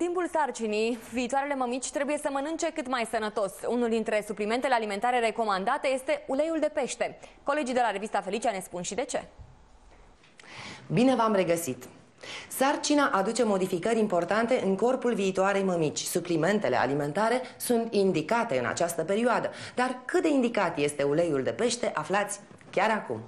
Timpul sarcinii, viitoarele mămici trebuie să mănânce cât mai sănătos. Unul dintre suplimentele alimentare recomandate este uleiul de pește. Colegii de la revista Felicia ne spun și de ce. Bine v-am regăsit! Sarcina aduce modificări importante în corpul viitoarei mămici. Suplimentele alimentare sunt indicate în această perioadă, dar cât de indicat este uleiul de pește aflați chiar acum.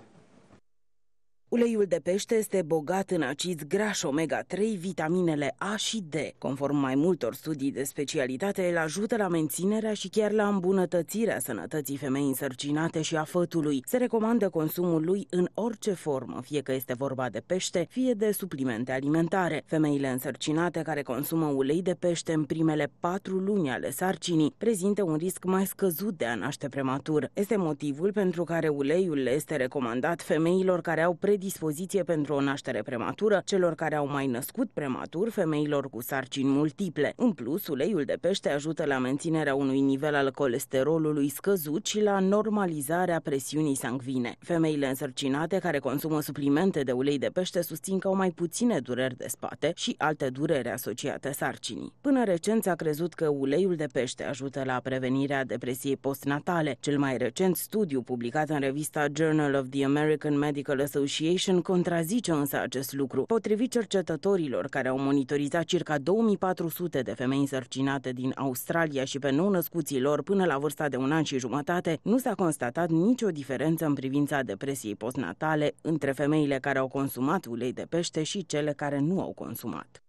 Uleiul de pește este bogat în acizi grași omega-3, vitaminele A și D. Conform mai multor studii de specialitate, el ajută la menținerea și chiar la îmbunătățirea sănătății femei însărcinate și a fătului. Se recomandă consumul lui în orice formă, fie că este vorba de pește, fie de suplimente alimentare. Femeile însărcinate care consumă ulei de pește în primele patru luni ale sarcinii prezintă un risc mai scăzut de a naște prematur. Este motivul pentru care uleiul le este recomandat femeilor care au pre- predispoziție pentru o naștere prematură, celor care au mai născut prematur, femeilor cu sarcini multiple. În plus, uleiul de pește ajută la menținerea unui nivel al colesterolului scăzut și la normalizarea presiunii sanguine. Femeile însărcinate care consumă suplimente de ulei de pește susțin că au mai puține dureri de spate și alte dureri asociate sarcinii. Până recent s-a crezut că uleiul de pește ajută la prevenirea depresiei postnatale. Cel mai recent studiu publicat în revista Journal of the American Medical Association Association contrazice însă acest lucru. Potrivit cercetătorilor care au monitorizat circa 2400 de femei însărcinate din Australia și pe nou-născuții lor până la vârsta de un an și jumătate, nu s-a constatat nicio diferență în privința depresiei postnatale între femeile care au consumat ulei de pește și cele care nu au consumat.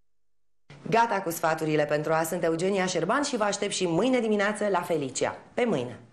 Gata cu sfaturile pentru azi, sunt Eugenia Șerban și vă aștept și mâine dimineață la Felicia. Pe mâine!